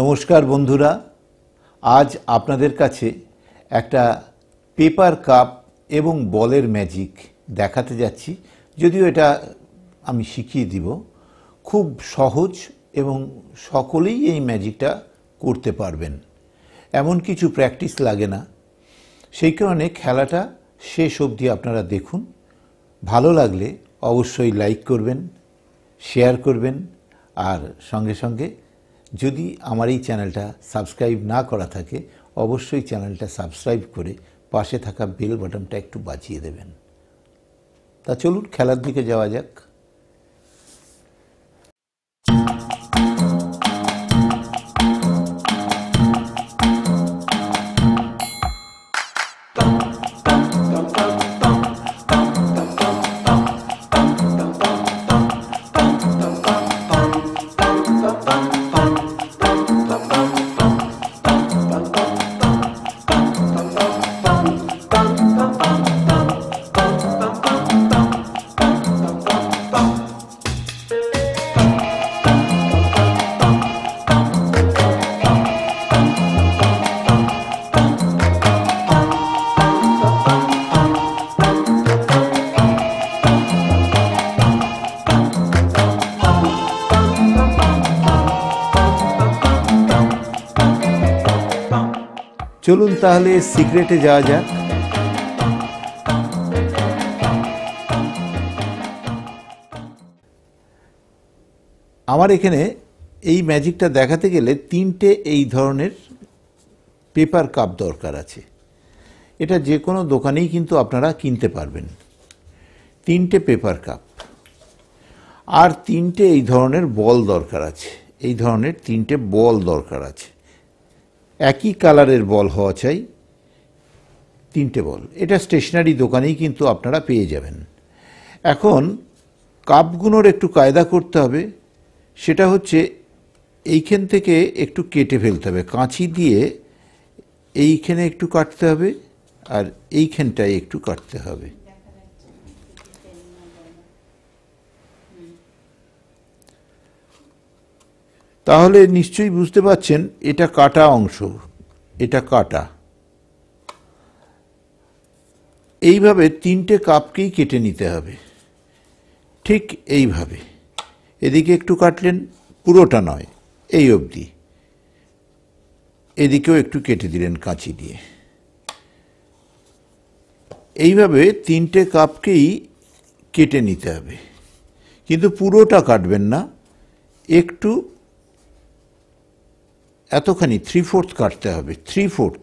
নমস্কার বন্ধুরা আজ আপনাদের কাছে একটা পেপার কাপ এবং বলের ম্যাজিক দেখাতে যাচ্ছি যদিও এটা আমি শিখিয়ে দিব খুব সহজ এবং সকলেই এই ম্যাজিকটা করতে পারবেন এমন কিছু প্র্যাকটিস লাগে না সেই কারণে খেলাটা শেষ অবধি আপনারা দেখুন ভালো লাগলে অবশ্যই লাইক করবেন শেয়ার করবেন আর সঙ্গে সঙ্গে যদি আমার এই চ্যানেলটা সাবস্ক্রাইব না করা থাকে অবশ্যই চ্যানেলটা সাবস্ক্রাইব করে পাশে থাকা বেল বাটনটা একটু বাঁচিয়ে দেবেন তা চলুন খেলার দিকে যাওয়া যাক চলুন তাহলে সিক্রেটে যাওয়া যাক আমার এখানে এই ম্যাজিকটা দেখাতে গেলে তিনটে এই ধরনের পেপার কাপ দরকার আছে এটা যে কোনো দোকানেই কিন্তু আপনারা কিনতে পারবেন তিনটে পেপার কাপ আর তিনটে এই ধরনের বল দরকার আছে এই ধরনের তিনটে বল দরকার আছে একই কালারের বল হওয়া চাই তিনটে বল এটা স্টেশনারি দোকানেই কিন্তু আপনারা পেয়ে যাবেন এখন কাপগুলোর একটু কায়দা করতে হবে সেটা হচ্ছে এইখান থেকে একটু কেটে ফেলতে হবে কাঁচি দিয়ে এইখানে একটু কাটতে হবে আর এইখানটায় একটু কাটতে হবে তাহলে নিশ্চয়ই বুঝতে পাচ্ছেন এটা কাটা অংশ এটা কাটা এইভাবে তিনটে কাপকেই কেটে নিতে হবে ঠিক এইভাবে এদিকে একটু কাটলেন পুরোটা নয় এই অবধি এদিকেও একটু কেটে দিলেন কাঁচি দিয়ে এইভাবে তিনটে কাপকেই কেটে নিতে হবে কিন্তু পুরোটা কাটবেন না একটু এতখানি থ্রি ফোর্থ কাটতে হবে থ্রি ফোর্থ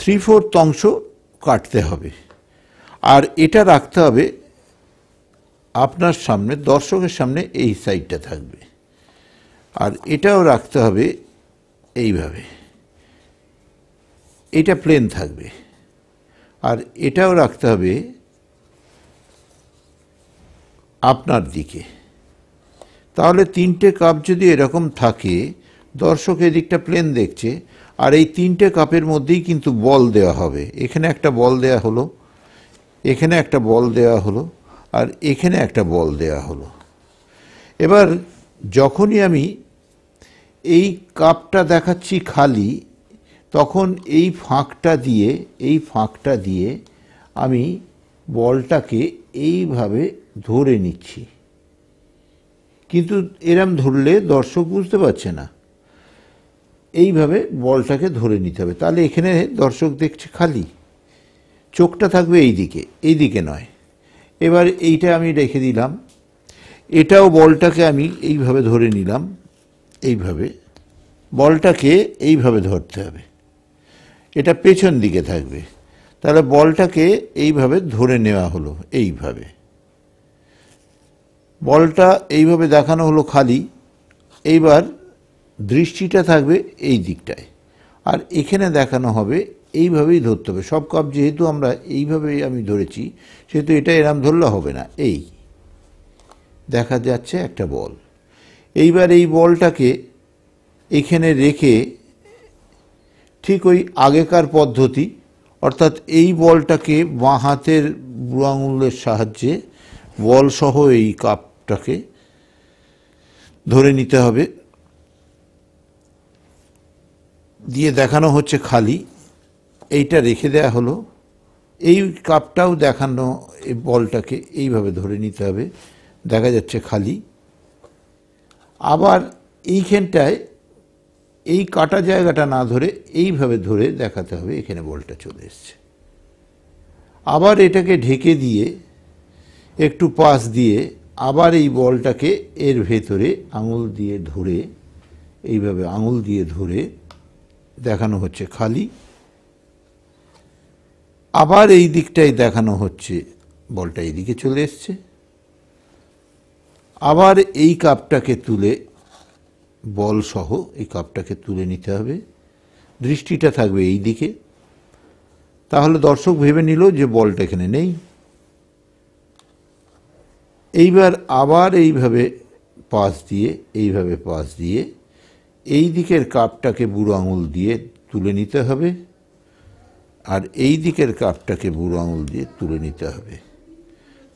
থ্রি ফোর্থ অংশ কাটতে হবে আর এটা রাখতে হবে আপনার সামনে দর্শকের সামনে এই সাইডটা থাকবে আর এটাও রাখতে হবে এইভাবে এটা প্লেন থাকবে আর এটাও রাখতে হবে আপনার দিকে তাহলে তিনটে কাপ যদি এরকম থাকে দর্শক এদিকটা প্লেন দেখছে আর এই তিনটে কাপের মধ্যেই কিন্তু বল দেওয়া হবে এখানে একটা বল দেয়া হলো এখানে একটা বল দেয়া হলো আর এখানে একটা বল দেয়া হলো এবার যখনই আমি এই কাপটা দেখাচ্ছি খালি তখন এই ফাঁকটা দিয়ে এই ফাঁকটা দিয়ে আমি বলটাকে এইভাবে ধরে নিচ্ছি কিন্তু এরম ধরলে দর্শক বুঝতে পারছে না এইভাবে বলটাকে ধরে নিতে হবে তাহলে এখানে দর্শক দেখছে খালি চোখটা থাকবে এই দিকে এই দিকে নয় এবার এইটা আমি রেখে দিলাম এটাও বলটাকে আমি এইভাবে ধরে নিলাম এইভাবে বলটাকে এইভাবে ধরতে হবে এটা পেছন দিকে থাকবে তাহলে বলটাকে এইভাবে ধরে নেওয়া হলো এইভাবে বলটা এইভাবে দেখানো হলো খালি এইবার দৃষ্টিটা থাকবে এই দিকটায় আর এখানে দেখানো হবে এইভাবেই ধরতে হবে সব কাপ যেহেতু আমরা এইভাবেই আমি ধরেছি সেহেতু এটা এরাম ধরলে হবে না এই দেখা যাচ্ছে একটা বল এইবার এই বলটাকে এখানে রেখে ঠিক ওই আগেকার পদ্ধতি অর্থাৎ এই বলটাকে বাঁ হাতের বুড়ো আঙুলের সাহায্যে বলসহ এই কাপ ভাবটাকে ধরে নিতে হবে দিয়ে দেখানো হচ্ছে খালি এইটা রেখে দেয়া হলো এই কাপটাও দেখানো এই বলটাকে এইভাবে ধরে নিতে হবে দেখা যাচ্ছে খালি আবার এইখানটায় এই কাটা জায়গাটা না ধরে এইভাবে ধরে দেখাতে হবে এখানে বলটা চলে এসছে আবার এটাকে ঢেকে দিয়ে একটু পাশ দিয়ে আবার এই বলটাকে এর ভেতরে আঙুল দিয়ে ধরে এইভাবে আঙুল দিয়ে ধরে দেখানো হচ্ছে খালি আবার এই দিকটাই দেখানো হচ্ছে বলটা এইদিকে চলে এসছে আবার এই কাপটাকে তুলে বল সহ এই কাপটাকে তুলে নিতে হবে দৃষ্টিটা থাকবে এই দিকে তাহলে দর্শক ভেবে নিল যে বলটা এখানে নেই এইবার আবার এইভাবে পাশ দিয়ে এইভাবে পাশ দিয়ে এই দিকের কাপটাকে বুড়ো আঙুল দিয়ে তুলে নিতে হবে আর এই দিকের কাপটাকে বুড়ো আঙুল দিয়ে তুলে নিতে হবে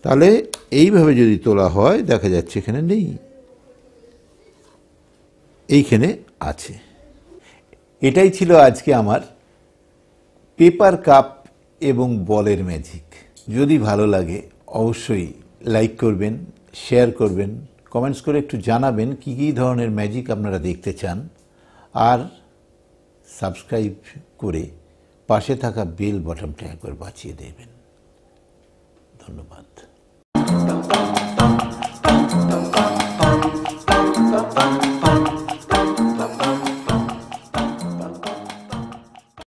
তাহলে এইভাবে যদি তোলা হয় দেখা যাচ্ছে এখানে নেই এইখানে আছে এটাই ছিল আজকে আমার পেপার কাপ এবং বলের ম্যাজিক যদি ভালো লাগে অবশ্যই লাইক করবেন শেয়ার করবেন কমেন্টস করে একটু জানাবেন কি কী ধরনের ম্যাজিক আপনারা দেখতে চান আর সাবস্ক্রাইব করে পাশে থাকা বেল বটনটা একবার বাঁচিয়ে দেবেন ধন্যবাদ